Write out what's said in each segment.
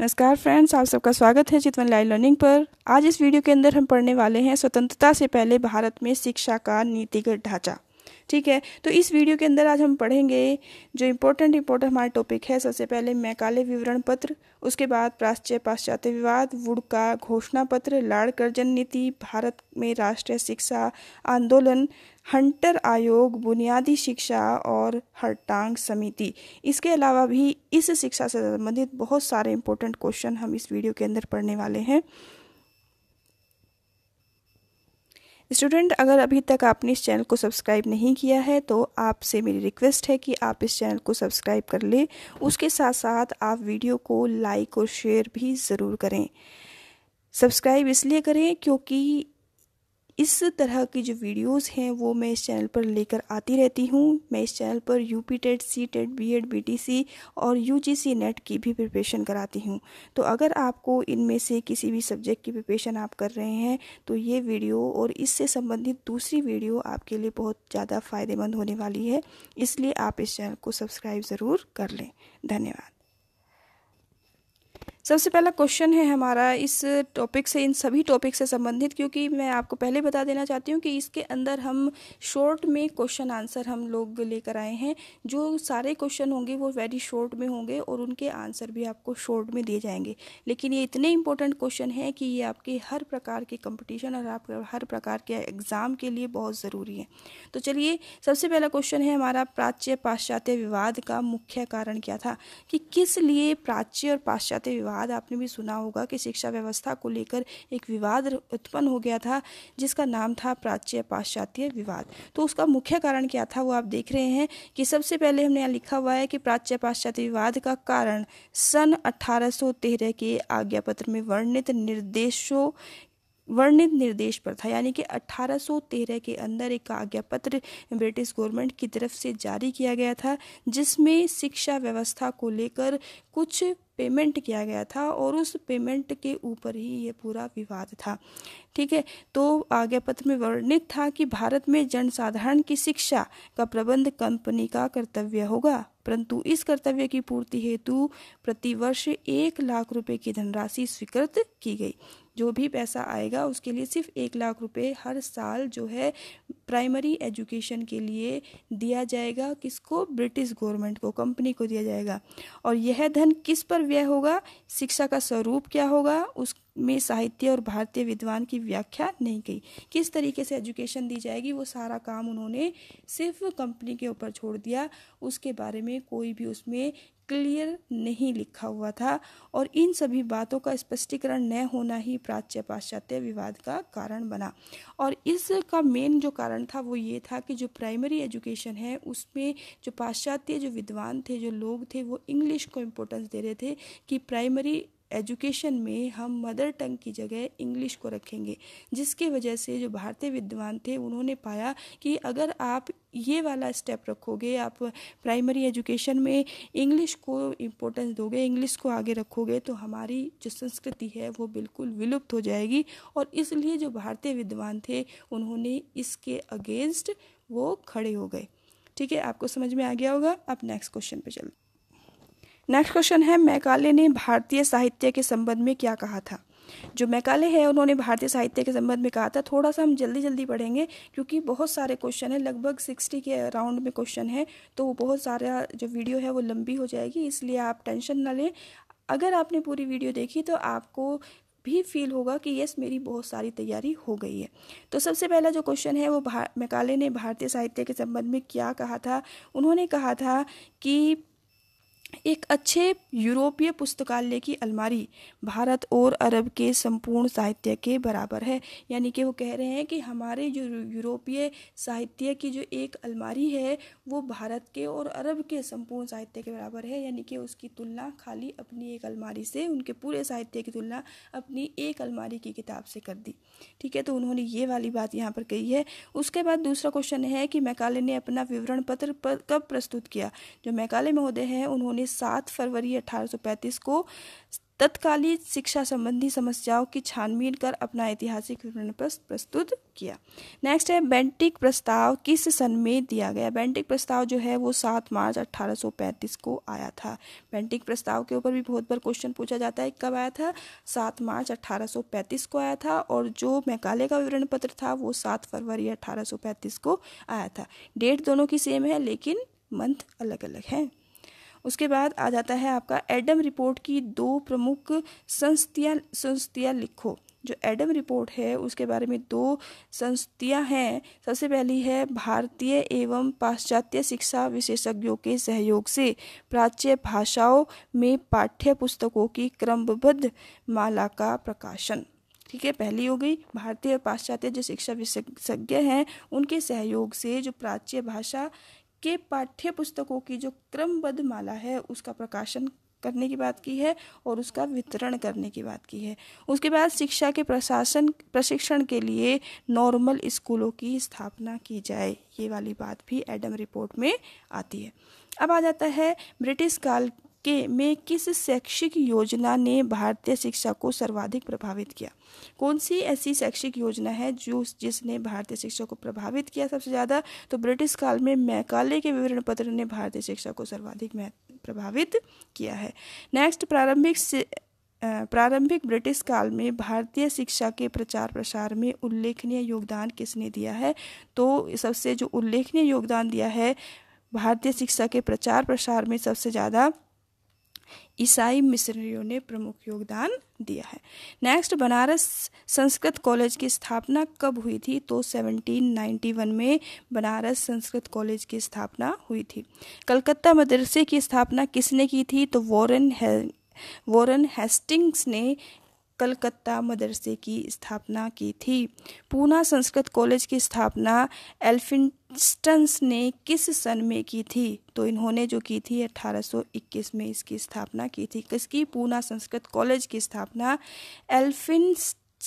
नमस्कार फ्रेंड्स आप सबका स्वागत है चितवन लाइव लर्निंग पर आज इस वीडियो के अंदर हम पढ़ने वाले हैं स्वतंत्रता से पहले भारत में शिक्षा का नीतिगत ढांचा ठीक है तो इस वीडियो के अंदर आज हम पढ़ेंगे जो इम्पोर्टेंट इम्पोर्टेंट हमारा टॉपिक है सबसे पहले मैकाले विवरण पत्र उसके बाद प्राश्चय पाश्चात्य विवाद वुड का घोषणा पत्र लाड़ कर्जन नीति भारत में राष्ट्रीय शिक्षा आंदोलन हंटर आयोग बुनियादी शिक्षा और हरटांग समिति इसके अलावा भी इस शिक्षा से संबंधित बहुत सारे इम्पोर्टेंट क्वेश्चन हम इस वीडियो के अंदर पढ़ने वाले हैं स्टूडेंट अगर अभी तक आपने इस चैनल को सब्सक्राइब नहीं किया है तो आपसे मेरी रिक्वेस्ट है कि आप इस चैनल को सब्सक्राइब कर लें उसके साथ साथ आप वीडियो को लाइक और शेयर भी ज़रूर करें सब्सक्राइब इसलिए करें क्योंकि इस तरह की जो वीडियोस हैं वो मैं इस चैनल पर लेकर आती रहती हूँ मैं इस चैनल पर U P TET C TET B Ed B T C और यू जी सी नेट की भी प्रिपरेशन कराती हूँ तो अगर आपको इनमें से किसी भी सब्जेक्ट की प्रिपरेशन आप कर रहे हैं तो ये वीडियो और इससे संबंधित दूसरी वीडियो आपके लिए बहुत ज़्यादा फ़ायदेमंद होने वाली है इसलिए आप इस चैनल को सब्सक्राइब ज़रूर कर लें धन्यवाद सबसे पहला क्वेश्चन है हमारा इस टॉपिक से इन सभी टॉपिक से संबंधित क्योंकि मैं आपको पहले बता देना चाहती हूँ कि इसके अंदर हम शॉर्ट में क्वेश्चन आंसर हम लोग लेकर आए हैं जो सारे क्वेश्चन होंगे वो वेरी शॉर्ट में होंगे और उनके आंसर भी आपको शॉर्ट में दिए जाएंगे लेकिन ये इतने इंपॉर्टेंट क्वेश्चन हैं कि ये आपके हर प्रकार के कंपटीशन और आप हर प्रकार के एग्ज़ाम के लिए बहुत ज़रूरी है तो चलिए सबसे पहला क्वेश्चन है हमारा प्राच्य पाश्चात्य विवाद का मुख्य कारण क्या था कि किस लिए प्राच्य और पाश्चात्य विवाद बाद आपने भी सुना होगा कि शिक्षा व्यवस्था को लेकर एक विवाद उत्पन्न हो गया था जिसका नाम था प्राच्य पाश्चात्य विवाद तो उसका मुख्य कारण क्या था वो आप देख रहे हैं कि सबसे पहले हमने यहाँ लिखा हुआ है कि प्राच्य पाश्चात्य विवाद का कारण सन अठारह के आज्ञा पत्र में वर्णित निर्देशों वर्णित निर्देश पर था यानी कि 1813 के अंदर एक आज्ञा पत्र ब्रिटिश गवर्नमेंट की तरफ से जारी किया गया था जिसमें शिक्षा व्यवस्था को लेकर कुछ पेमेंट किया गया था और उस पेमेंट के ऊपर ही ये पूरा विवाद था ठीक है तो आज्ञा पत्र में वर्णित था कि भारत में जनसाधारण की शिक्षा का प्रबंध कंपनी का कर्तव्य होगा परंतु इस कर्तव्य की पूर्ति हेतु प्रतिवर्ष एक लाख रुपए की धनराशि स्वीकृत की गई जो भी पैसा आएगा उसके लिए सिर्फ एक लाख रुपए हर साल जो है प्राइमरी एजुकेशन के लिए दिया जाएगा किसको ब्रिटिश गवर्नमेंट को कंपनी को दिया जाएगा और यह धन किस पर व्यय होगा शिक्षा का स्वरूप क्या होगा उसमें साहित्य और भारतीय विद्वान की व्याख्या नहीं की किस तरीके से एजुकेशन दी जाएगी वो सारा काम उन्होंने सिर्फ कंपनी के ऊपर छोड़ दिया उसके बारे में कोई भी उसमें क्लियर नहीं लिखा हुआ था और इन सभी बातों का स्पष्टीकरण न होना ही प्राच्य पाश्चात्य विवाद का कारण बना और इसका मेन जो कारण था वो ये था कि जो प्राइमरी एजुकेशन है उसमें जो पाश्चात्य जो विद्वान थे जो लोग थे वो इंग्लिश को इम्पोर्टेंस दे रहे थे कि प्राइमरी एजुकेशन में हम मदर टंग की जगह इंग्लिश को रखेंगे जिसके वजह से जो भारतीय विद्वान थे उन्होंने पाया कि अगर आप ये वाला स्टेप रखोगे आप प्राइमरी एजुकेशन में इंग्लिश को इम्पोर्टेंस दोगे इंग्लिश को आगे रखोगे तो हमारी जो संस्कृति है वो बिल्कुल विलुप्त हो जाएगी और इसलिए जो भारतीय विद्वान थे उन्होंने इसके अगेंस्ट वो खड़े हो गए ठीक है आपको समझ में आ गया होगा आप नेक्स्ट क्वेश्चन पे चलते नेक्स्ट क्वेश्चन है मैकाले ने भारतीय साहित्य के संबंध में क्या कहा था जो मैकाले है उन्होंने भारतीय साहित्य के संबंध में कहा था थोड़ा सा हम जल्दी जल्दी पढ़ेंगे क्योंकि बहुत सारे क्वेश्चन हैं लगभग सिक्सटी के अराउंड में क्वेश्चन है तो वो बहुत सारा जो वीडियो है वो लंबी हो जाएगी इसलिए आप टेंशन ना लें अगर आपने पूरी वीडियो देखी तो आपको भी फील होगा कि यस मेरी बहुत सारी तैयारी हो गई है तो सबसे पहला जो क्वेश्चन है वो मैकाले ने भारतीय साहित्य के संबंध में क्या कहा था उन्होंने कहा था कि एक अच्छे यूरोपीय पुस्तकालय की अलमारी भारत और अरब के संपूर्ण साहित्य के बराबर है यानी कि वो कह रहे हैं कि हमारे जो यूरोपीय साहित्य की जो एक अलमारी है वो भारत के और अरब के संपूर्ण साहित्य के बराबर है यानी कि उसकी तुलना खाली अपनी एक अलमारी से उनके पूरे साहित्य की तुलना अपनी एक अलमारी की किताब से कर दी ठीक है तो उन्होंने ये वाली बात यहाँ पर कही है उसके बाद दूसरा क्वेश्चन है कि मैकाले ने अपना विवरण पत्र पर कब प्रस्तुत किया जो मैकाले महोदय हैं उन्होंने लिए सात फरवरी 1835 को तत्कालीन शिक्षा संबंधी समस्याओं की छानबीन कर अपना ऐतिहासिक विवरण प्रस्तुत किया नेक्स्ट है बेंटिक प्रस्ताव किस सन में दिया गया बेंटिक प्रस्ताव जो है वो 7 मार्च 1835 को आया था बेंटिक प्रस्ताव के ऊपर भी बहुत बार क्वेश्चन पूछा जाता है कब आया था 7 मार्च 1835 को आया था और जो मैकाले का विवरण पत्र था वो सात फरवरी अठारह को आया था डेट दोनों की सेम है लेकिन मंथ अलग अलग है उसके बाद आ जाता है आपका एडम रिपोर्ट की दो प्रमुख संस्थियाँ संस्थियाँ लिखो जो एडम रिपोर्ट है उसके बारे में दो संस्थियाँ हैं सबसे पहली है भारतीय एवं पाश्चात्य शिक्षा विशेषज्ञों के सहयोग से प्राच्य भाषाओं में पाठ्य पुस्तकों की क्रमबद्ध माला का प्रकाशन ठीक है पहली हो गई भारतीय और पाश्चात्य जो शिक्षा विशेषज्ञ हैं उनके सहयोग से जो प्राच्य भाषा के पाठ्य पुस्तकों की जो क्रमबद्ध माला है उसका प्रकाशन करने की बात की है और उसका वितरण करने की बात की है उसके बाद शिक्षा के प्रशासन प्रशिक्षण के लिए नॉर्मल स्कूलों की स्थापना की जाए ये वाली बात भी एडम रिपोर्ट में आती है अब आ जाता है ब्रिटिश काल के में किस शैक्षिक योजना ने भारतीय शिक्षा को सर्वाधिक प्रभावित किया कौन सी ऐसी शैक्षिक योजना है जो जिसने भारतीय शिक्षा को प्रभावित किया सबसे ज़्यादा तो ब्रिटिश काल में मैकाले के विवरण पत्र ने भारतीय शिक्षा को सर्वाधिक प्रभावित किया है नेक्स्ट प्रारंभिक प्रारंभिक ब्रिटिश काल में भारतीय शिक्षा के प्रचार प्रसार में उल्लेखनीय योगदान किसने दिया है तो सबसे जो उल्लेखनीय योगदान दिया है भारतीय शिक्षा के प्रचार प्रसार में सबसे ज़्यादा ईसाई मिशनरियों ने प्रमुख योगदान दिया है नेक्स्ट बनारस संस्कृत कॉलेज की स्थापना कब हुई थी तो 1791 में बनारस संस्कृत कॉलेज की स्थापना हुई थी कलकत्ता मदरसे की स्थापना किसने की थी तो वॉरन है हेस्टिंग्स ने कलकत्ता मदरसे की स्थापना की थी पूना संस्कृत कॉलेज की स्थापना एल्फिन स्टन्स ने किस सन में की थी तो इन्होंने जो की थी 1821 में इसकी स्थापना की थी किसकी पूना संस्कृत कॉलेज की स्थापना एल्फिन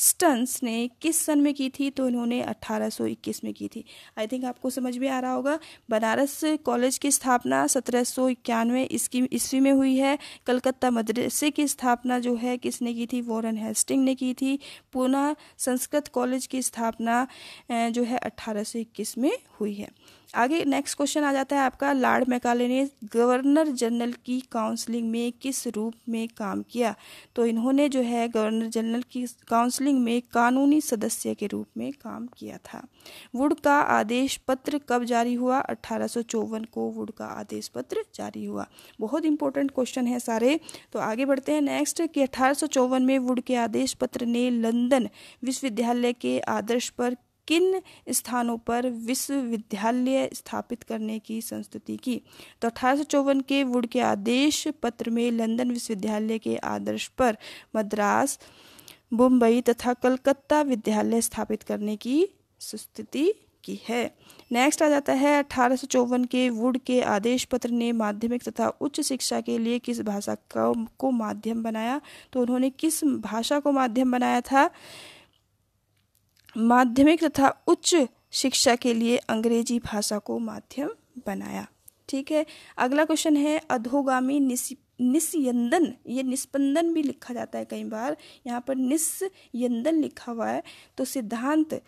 स्टन्स ने किस सन में की थी तो इन्होंने 1821 में की थी आई थिंक आपको समझ में आ रहा होगा बनारस कॉलेज की स्थापना सत्रह सौ इक्यानवे इसकी ईस्वी में हुई है कलकत्ता मदरसे की स्थापना जो है किसने की थी वॉरन हेस्टिंग ने की थी पूना संस्कृत कॉलेज की स्थापना जो है अट्ठारह में हुई है आगे नेक्स्ट क्वेश्चन आ जाता है आपका लॉर्ड मैकाले ने गवर्नर जनरल की काउंसलिंग में किस रूप में काम किया तो इन्होंने जो है गवर्नर जनरल की काउंसलिंग में कानूनी सदस्य के रूप में काम किया था वुड का आदेश पत्र कब जारी हुआ अट्ठारह को वुड का आदेश पत्र जारी हुआ बहुत इंपॉर्टेंट क्वेश्चन है सारे तो आगे बढ़ते हैं नेक्स्ट कि अठारह में वुड के आदेश पत्र ने लंदन विश्वविद्यालय के आदर्श पर किन स्थानों पर विश्वविद्यालय स्थापित करने की संस्तुति की तो अठारह के वुड के आदेश पत्र में लंदन विश्वविद्यालय के आदर्श पर मद्रास मुंबई तथा कलकत्ता विद्यालय स्थापित करने की संस्तुति की है नेक्स्ट आ जाता है अठारह के वुड के आदेश पत्र ने माध्यमिक तथा उच्च शिक्षा के लिए किस भाषा का को माध्यम बनाया तो उन्होंने किस भाषा को माध्यम बनाया था माध्यमिक तथा उच्च शिक्षा के लिए अंग्रेजी भाषा को माध्यम बनाया ठीक है अगला क्वेश्चन है अधोगामी निस्यंदन ये निस्पंदन भी लिखा जाता है कई बार यहाँ पर निस्यंदन लिखा हुआ है तो सिद्धांत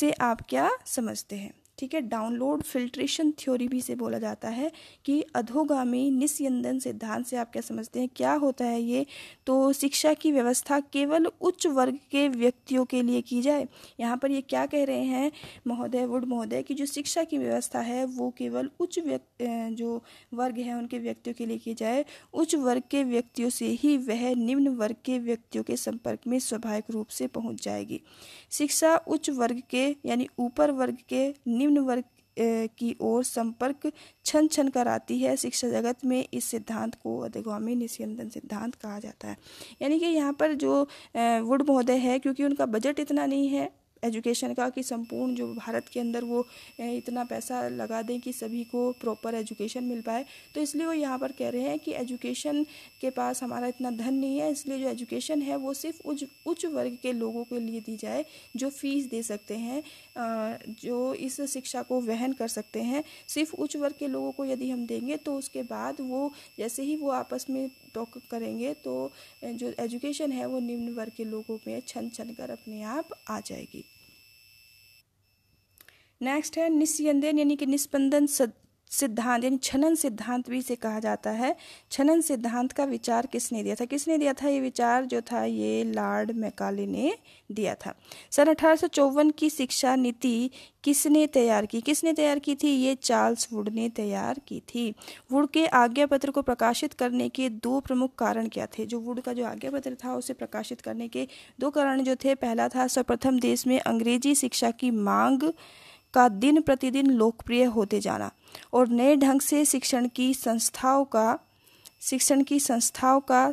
से आप क्या समझते हैं ठीक है डाउनलोड फिल्ट्रेशन थ्योरी भी से बोला जाता है कि अधोगामी निस्यंदन सिद्धांत से आप क्या समझते हैं क्या होता है ये तो शिक्षा की व्यवस्था केवल उच्च वर्ग के व्यक्तियों के लिए की जाए यहाँ पर ये क्या कह रहे हैं महोदय वुड महोदय की जो शिक्षा की व्यवस्था है वो केवल उच्च व्यक्ति जो वर्ग है उनके व्यक्तियों के लिए की जाए उच्च वर्ग के व्यक्तियों से ही वह निम्न वर्ग के व्यक्तियों के संपर्क में स्वाभाविक रूप से पहुंच जाएगी शिक्षा उच्च वर्ग के यानी ऊपर वर्ग के निम्न निम्न वर्ग की ओर संपर्क छन छन कर आती है शिक्षा जगत में इस सिद्धांत को अधिगामी निस्यंदन सिद्धांत कहा जाता है यानी कि यहाँ पर जो वुड महोदय है क्योंकि उनका बजट इतना नहीं है एजुकेशन का कि संपूर्ण जो भारत के अंदर वो इतना पैसा लगा दें कि सभी को प्रॉपर एजुकेशन मिल पाए तो इसलिए वो यहाँ पर कह रहे हैं कि एजुकेशन के पास हमारा इतना धन नहीं है इसलिए जो एजुकेशन है वो सिर्फ उच्च उच्च वर्ग के लोगों के लिए दी जाए जो फीस दे सकते हैं जो इस शिक्षा को वहन कर सकते हैं सिर्फ उच्च वर्ग के लोगों को यदि हम देंगे तो उसके बाद वो जैसे ही वो आपस में टॉक करेंगे तो जो एजुकेशन है वो निम्न वर्ग के लोगों में छन छन कर अपने आप आ जाएगी नेक्स्ट है निस्यंदन यानी कि निस्पंदन सद सिद्धांत यानी छनन सिद्धांत भी से कहा जाता है छनन सिद्धांत का विचार किसने दिया था किसने दिया था ये विचार जो था ये लॉर्ड मैकाले ने दिया था सन अठारह की शिक्षा नीति किसने तैयार की किसने तैयार की थी ये चार्ल्स वुड ने तैयार की थी वुड के आज्ञा पत्र को प्रकाशित करने के दो प्रमुख कारण क्या थे जो वुड का जो आज्ञा पत्र था उसे प्रकाशित करने के दो कारण जो थे पहला था सर्वप्रथम देश में अंग्रेजी शिक्षा की मांग का दिन प्रतिदिन लोकप्रिय होते जाना और नए ढंग से शिक्षण की संस्थाओं का शिक्षण की संस्थाओं का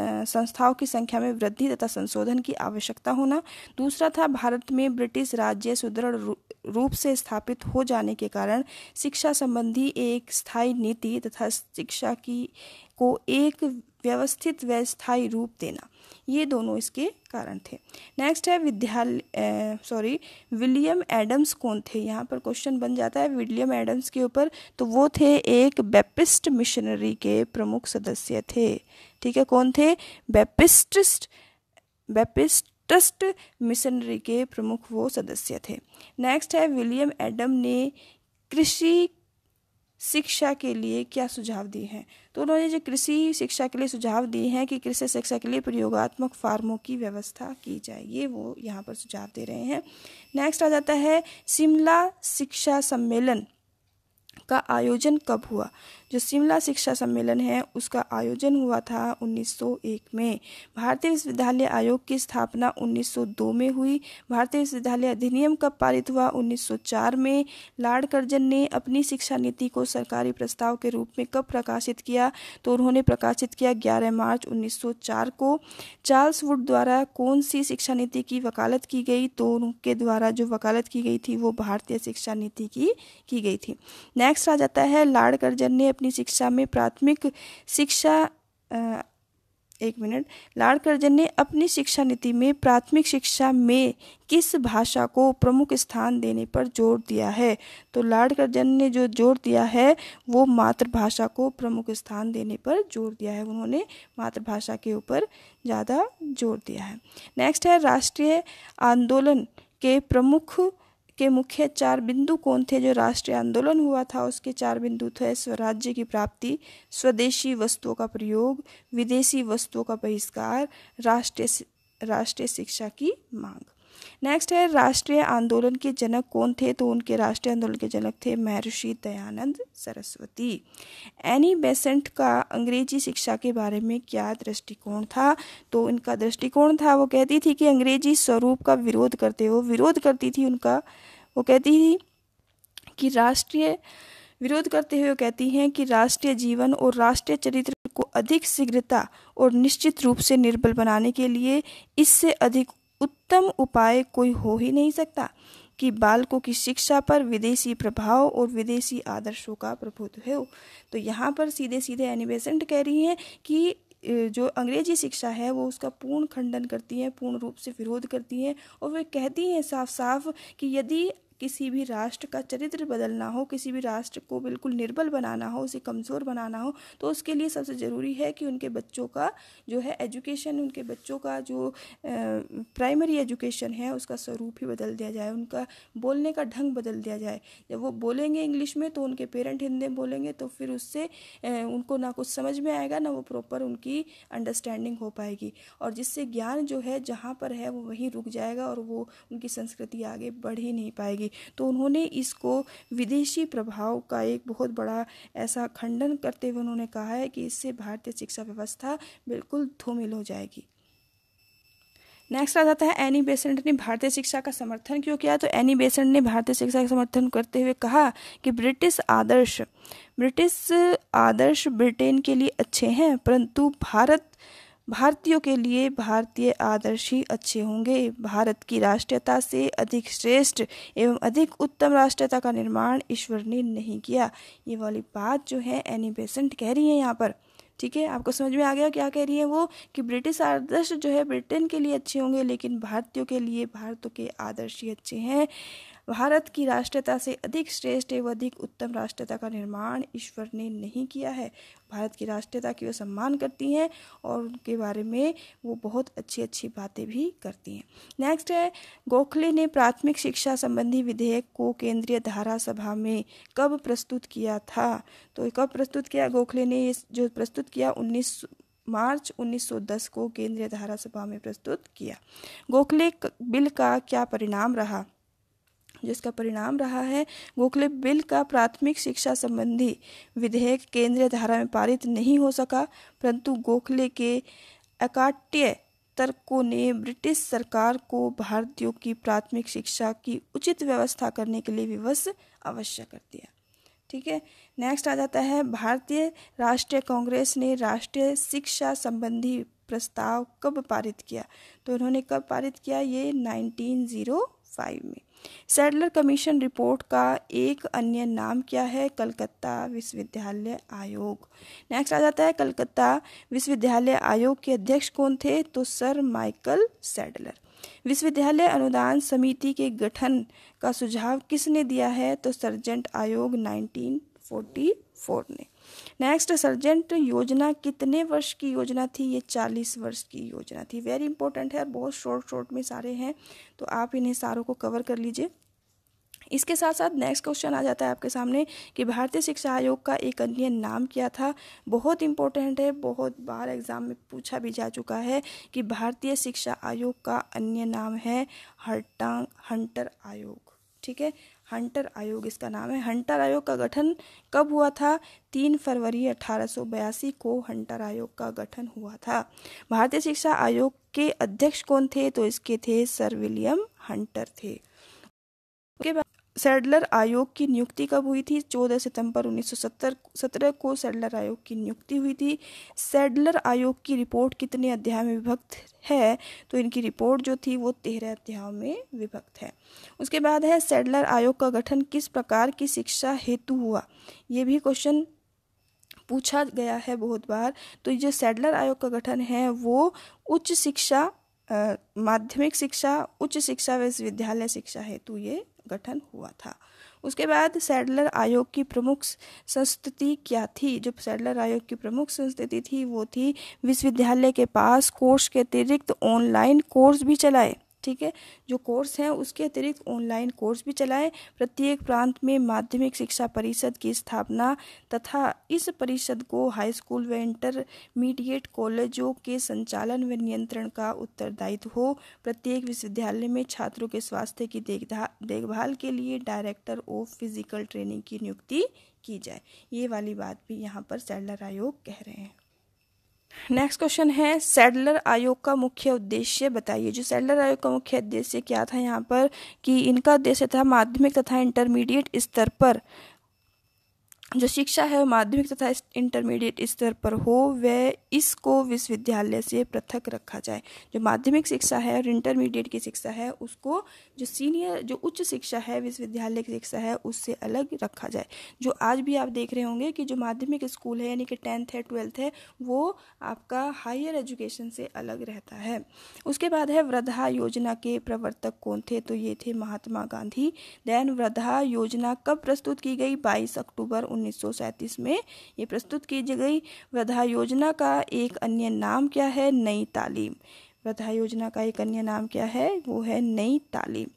संस्थाओं की संख्या में वृद्धि तथा संशोधन की आवश्यकता होना दूसरा था भारत में ब्रिटिश राज्य सुदृढ़ रूप से स्थापित हो जाने के कारण शिक्षा संबंधी एक स्थायी नीति तथा शिक्षा की को एक व्यवस्थित व स्थायी रूप देना ये दोनों इसके कारण थे नेक्स्ट है विद्यालय सॉरी विलियम एडम्स कौन थे यहाँ पर क्वेश्चन बन जाता है विलियम एडम्स के ऊपर तो वो थे एक बैप्टिस्ट मिशनरी के प्रमुख सदस्य थे ठीक है कौन थे बेपिस्ट बेपिस्ट ट्रस्ट मिशनरी के प्रमुख वो सदस्य थे नेक्स्ट है विलियम एडम ने कृषि शिक्षा के लिए क्या सुझाव दिए हैं तो उन्होंने जो कृषि शिक्षा के लिए सुझाव दिए हैं कि कृषि शिक्षा के लिए प्रयोगात्मक फार्मों की व्यवस्था की जाए ये वो यहाँ पर सुझाव दे रहे हैं नेक्स्ट आ जाता है शिमला शिक्षा सम्मेलन का आयोजन कब हुआ जो शिमला शिक्षा सम्मेलन है उसका आयोजन हुआ था 1901 में भारतीय विश्वविद्यालय आयोग की स्थापना 1902 में हुई भारतीय विश्वविद्यालय अधिनियम कब पारित हुआ 1904 में लॉर्ड कर्जन ने अपनी शिक्षा नीति को सरकारी प्रस्ताव के रूप में कब प्रकाशित किया तो उन्होंने प्रकाशित किया 11 मार्च 1904 को चार्ल्स वुड द्वारा कौन सी शिक्षा नीति की वकालत की गई तो उनके द्वारा जो वकालत की गई थी वो भारतीय शिक्षा नीति की की गई थी नेक्स्ट आ जाता है लाड़ कर्जन ने अपनी शिक्षा में प्राथमिक शिक्षा एक मिनट लाड कर्जन ने अपनी शिक्षा नीति में प्राथमिक शिक्षा में किस भाषा को प्रमुख स्थान देने पर जोर दिया है तो लाड कर्जन ने जो जोर दिया है वो मातृभाषा को प्रमुख स्थान देने पर जोर दिया है उन्होंने मातृभाषा के ऊपर ज़्यादा जोर दिया है नेक्स्ट है राष्ट्रीय आंदोलन के प्रमुख के मुख्य चार बिंदु कौन थे जो राष्ट्रीय आंदोलन हुआ था उसके चार बिंदु थे स्वराज्य की प्राप्ति स्वदेशी वस्तुओं का प्रयोग विदेशी वस्तुओं का बहिष्कार राष्ट्रीय राष्ट्रीय शिक्षा की मांग नेक्स्ट है राष्ट्रीय आंदोलन के जनक कौन थे तो उनके राष्ट्रीय आंदोलन के जनक थे महर्षि दयानंद सरस्वती एनी बेसेंट का अंग्रेजी शिक्षा के बारे में क्या दृष्टिकोण था तो इनका दृष्टिकोण था वो कहती थी कि अंग्रेजी स्वरूप का विरोध करते हो विरोध करती थी उनका वो कहती थी कि राष्ट्रीय विरोध करते हुए कहती हैं कि राष्ट्रीय जीवन और राष्ट्रीय चरित्र को अधिक शीघ्रता और निश्चित रूप से निर्बल बनाने के लिए इससे अधिक उत्तम उपाय कोई हो ही नहीं सकता कि बालकों की शिक्षा पर विदेशी प्रभाव और विदेशी आदर्शों का प्रभुत्व हो तो यहाँ पर सीधे सीधे एनिवेसेंट कह रही हैं कि जो अंग्रेजी शिक्षा है वो उसका पूर्ण खंडन करती है पूर्ण रूप से विरोध करती है और वे कहती हैं साफ साफ कि यदि किसी भी राष्ट्र का चरित्र बदलना हो किसी भी राष्ट्र को बिल्कुल निर्बल बनाना हो उसे कमज़ोर बनाना हो तो उसके लिए सबसे ज़रूरी है कि उनके बच्चों का जो है एजुकेशन उनके बच्चों का जो प्राइमरी एजुकेशन है उसका स्वरूप ही बदल दिया जाए उनका बोलने का ढंग बदल दिया जाए जब वो बोलेंगे इंग्लिश में तो उनके पेरेंट हिंदी में बोलेंगे तो फिर उससे उनको ना कुछ समझ में आएगा ना वो प्रॉपर उनकी अंडरस्टैंडिंग हो पाएगी और जिससे ज्ञान जो है जहाँ पर है वो वहीं रुक जाएगा और वो उनकी संस्कृति आगे बढ़ ही नहीं पाएगी थी तो उन्होंने इसको विदेशी प्रभाव का एक बहुत बड़ा ऐसा खंडन करते हुए उन्होंने कहा है कि इससे भारतीय शिक्षा व्यवस्था बिल्कुल धूमिल हो जाएगी नेक्स्ट आ जाता है एनी बेसेंट ने भारतीय शिक्षा का समर्थन क्यों किया तो एनी बेसेंट ने भारतीय शिक्षा का समर्थन करते हुए कहा कि ब्रिटिश आदर्श ब्रिटिश आदर्श ब्रिटेन के लिए अच्छे हैं परंतु भारत भारतीयों के लिए भारतीय आदर्श ही अच्छे होंगे भारत की राष्ट्रीयता से अधिक श्रेष्ठ एवं अधिक उत्तम राष्ट्रीयता का निर्माण ईश्वर ने नहीं किया ये वाली बात जो है एनी बेसेंट कह रही है यहाँ पर ठीक है आपको समझ में आ गया क्या कह रही है वो कि ब्रिटिश आदर्श जो है ब्रिटेन के लिए अच्छे होंगे लेकिन भारतीयों के लिए भारत के आदर्श ही अच्छे हैं भारत की राष्ट्रता से अधिक श्रेष्ठ एवं अधिक उत्तम राष्ट्रता का निर्माण ईश्वर ने नहीं किया है भारत की राष्ट्रता की वो सम्मान करती हैं और उनके बारे में वो बहुत अच्छी अच्छी बातें भी करती हैं नेक्स्ट है गोखले ने प्राथमिक शिक्षा संबंधी विधेयक को केंद्रीय धारा सभा में कब प्रस्तुत किया था तो कब प्रस्तुत किया गोखले ने जो प्रस्तुत किया उन्नीस मार्च 1910 को केंद्रीय धारा सभा में प्रस्तुत किया गोखले बिल का क्या परिणाम रहा जिसका परिणाम रहा है गोखले बिल का प्राथमिक शिक्षा संबंधी विधेयक केंद्रीय धारा में पारित नहीं हो सका परंतु गोखले के अकाट्य तर्कों ने ब्रिटिश सरकार को भारतीयों की प्राथमिक शिक्षा की उचित व्यवस्था करने के लिए विवश अवश्य कर दिया ठीक है नेक्स्ट आ जाता है भारतीय राष्ट्रीय कांग्रेस ने राष्ट्रीय शिक्षा संबंधी प्रस्ताव कब पारित किया तो उन्होंने कब पारित किया ये 1905 में सैडलर कमीशन रिपोर्ट का एक अन्य नाम क्या है कलकत्ता विश्वविद्यालय आयोग नेक्स्ट आ जाता है कलकत्ता विश्वविद्यालय आयोग के अध्यक्ष कौन थे तो सर माइकल सैडलर विश्वविद्यालय अनुदान समिति के गठन का सुझाव किसने दिया है तो सर्जेंट आयोग 1944 ने नेक्स्ट सर्जेंट योजना कितने वर्ष की योजना थी ये चालीस वर्ष की योजना थी वेरी इंपॉर्टेंट है बहुत शॉर्ट शॉर्ट में सारे हैं तो आप इन्हें सारों को कवर कर लीजिए इसके साथ साथ नेक्स्ट क्वेश्चन आ जाता है आपके सामने कि भारतीय शिक्षा आयोग का एक अन्य नाम क्या था बहुत इंपॉर्टेंट है बहुत बार एग्जाम में पूछा भी जा चुका है कि भारतीय शिक्षा आयोग का अन्य नाम है हटांग हंटर आयोग ठीक है हंटर आयोग इसका नाम है हंटर आयोग का गठन कब हुआ था तीन फरवरी अठारह को हंटर आयोग का गठन हुआ था भारतीय शिक्षा आयोग के अध्यक्ष कौन थे तो इसके थे सर विलियम हंटर थे उसके बाद सेडलर आयोग की नियुक्ति कब हुई थी 14 सितंबर 1970 सत्रह को सेडलर आयोग की नियुक्ति हुई थी सेडलर आयोग की रिपोर्ट कितने अध्याय में विभक्त है तो इनकी रिपोर्ट जो थी वो तेरह अध्याय में विभक्त है उसके बाद है सेडलर आयोग का गठन किस प्रकार की शिक्षा हेतु हुआ ये भी क्वेश्चन पूछा गया है बहुत बार तो जो सेडलर आयोग का गठन है वो उच्च शिक्षा माध्यमिक शिक्षा उच्च शिक्षा विश्वविद्यालय शिक्षा हेतु ये गठन हुआ था उसके बाद सैडलर आयोग की प्रमुख संस्तुति क्या थी जो सैडलर आयोग की प्रमुख संस्तुति थी वो थी विश्वविद्यालय के पास कोर्स के अतिरिक्त ऑनलाइन कोर्स भी चलाए ठीक है जो कोर्स हैं उसके अतिरिक्त ऑनलाइन कोर्स भी चलाएं प्रत्येक प्रांत में माध्यमिक शिक्षा परिषद की स्थापना तथा इस परिषद को हाई स्कूल व इंटरमीडिएट कॉलेजों के संचालन व नियंत्रण का उत्तरदायित्व हो प्रत्येक विश्वविद्यालय में छात्रों के स्वास्थ्य की देखभाल के लिए डायरेक्टर ऑफ फिजिकल ट्रेनिंग की नियुक्ति की जाए ये वाली बात भी यहाँ पर सैडलर आयोग कह रहे हैं नेक्स्ट क्वेश्चन है सेडलर आयोग का मुख्य उद्देश्य बताइए जो सेडलर आयोग का मुख्य उद्देश्य क्या था यहाँ पर कि इनका उद्देश्य था माध्यमिक तथा इंटरमीडिएट स्तर पर जो शिक्षा है माध्यमिक तथा इंटरमीडिएट स्तर पर हो वह इसको विश्वविद्यालय से पृथक रखा जाए जो माध्यमिक शिक्षा है और इंटरमीडिएट की शिक्षा है उसको जो सीनियर जो उच्च शिक्षा है विश्वविद्यालय की शिक्षा है उससे अलग रखा जाए जो आज भी आप देख रहे होंगे कि जो माध्यमिक स्कूल है यानी कि टेंथ है ट्वेल्थ है वो आपका हायर एजुकेशन से अलग रहता है उसके बाद है वृद्धा योजना के प्रवर्तक कौन थे तो ये थे महात्मा गांधी देन वृद्धा योजना कब प्रस्तुत की गई बाईस अक्टूबर 1937 में ये प्रस्तुत की गई वृद्धा योजना का एक अन्य नाम क्या है नई तालीम वृद्धा योजना का एक अन्य नाम क्या है वो है नई तालीम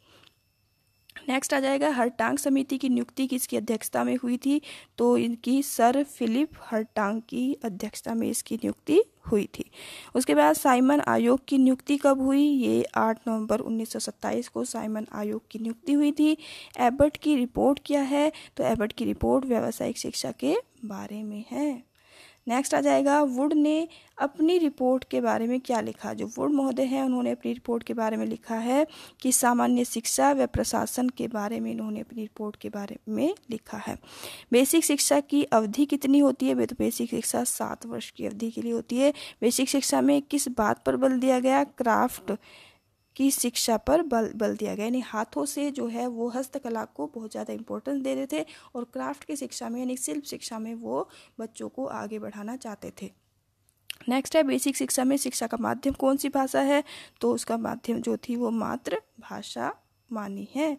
नेक्स्ट आ जाएगा हरटांग समिति की नियुक्ति किसकी अध्यक्षता में हुई थी तो इनकी सर फिलिप हरटांग की अध्यक्षता में इसकी नियुक्ति हुई थी उसके बाद साइमन आयोग की नियुक्ति कब हुई ये 8 नवंबर 1927 को साइमन आयोग की नियुक्ति हुई थी एबर्ट की रिपोर्ट क्या है तो एबर्ट की रिपोर्ट व्यावसायिक शिक्षा के बारे में है नेक्स्ट आ जाएगा वुड ने अपनी रिपोर्ट के बारे में क्या लिखा जो वुड महोदय हैं उन्होंने अपनी रिपोर्ट के बारे में लिखा है कि सामान्य शिक्षा व प्रशासन के बारे में इन्होंने अपनी रिपोर्ट के बारे में लिखा है बेसिक शिक्षा की अवधि कितनी होती है तो बेसिक शिक्षा सात वर्ष की अवधि के लिए होती है बेसिक शिक्षा में किस बात पर बल दिया गया क्राफ्ट की शिक्षा पर बल बल दिया गया यानी हाथों से जो है वो हस्तकला को बहुत ज़्यादा इम्पोर्टेंस दे रहे थे और क्राफ्ट की शिक्षा में यानी शिल्प शिक्षा में वो बच्चों को आगे बढ़ाना चाहते थे नेक्स्ट है बेसिक शिक्षा में शिक्षा का माध्यम कौन सी भाषा है तो उसका माध्यम जो थी वो मात्र भाषा मानी है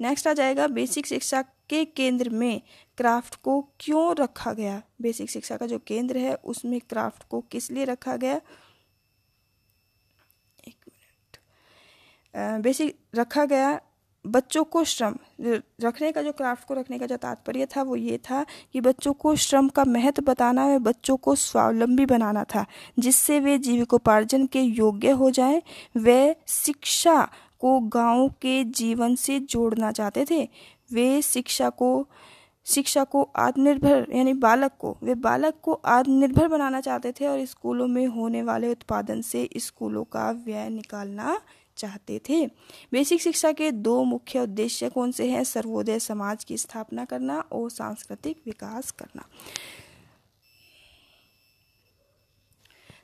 नेक्स्ट आ जाएगा बेसिक शिक्षा के केंद्र में क्राफ्ट को क्यों रखा गया बेसिक शिक्षा का जो केंद्र है उसमें क्राफ्ट को किस लिए रखा गया बेसिक रखा गया बच्चों को श्रम रखने का जो क्राफ्ट को रखने का जो तात्पर्य था वो ये था कि बच्चों को श्रम का महत्व बताना है बच्चों को स्वावलंबी बनाना था जिससे वे जीविकोपार्जन के योग्य हो जाएं वे शिक्षा को गांव के जीवन से जोड़ना चाहते थे वे शिक्षा को शिक्षा को आत्मनिर्भर यानी बालक को वे बालक को आत्मनिर्भर बनाना चाहते थे और स्कूलों में होने वाले उत्पादन से स्कूलों का व्यय निकालना चाहते थे बेसिक शिक्षा के दो मुख्य उद्देश्य कौन से हैं सर्वोदय समाज की स्थापना करना और सांस्कृतिक विकास करना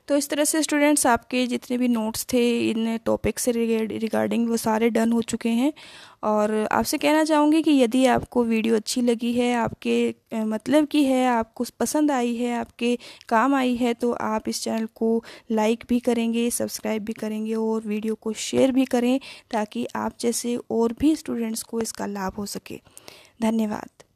तो इस तरह से स्टूडेंट्स आपके जितने भी नोट्स थे इन टॉपिक से रिगार्डिंग वो सारे डन हो चुके हैं और आपसे कहना चाहूँगी कि यदि आपको वीडियो अच्छी लगी है आपके मतलब की है आपको पसंद आई है आपके काम आई है तो आप इस चैनल को लाइक भी करेंगे सब्सक्राइब भी करेंगे और वीडियो को शेयर भी करें ताकि आप जैसे और भी स्टूडेंट्स को इसका लाभ हो सके धन्यवाद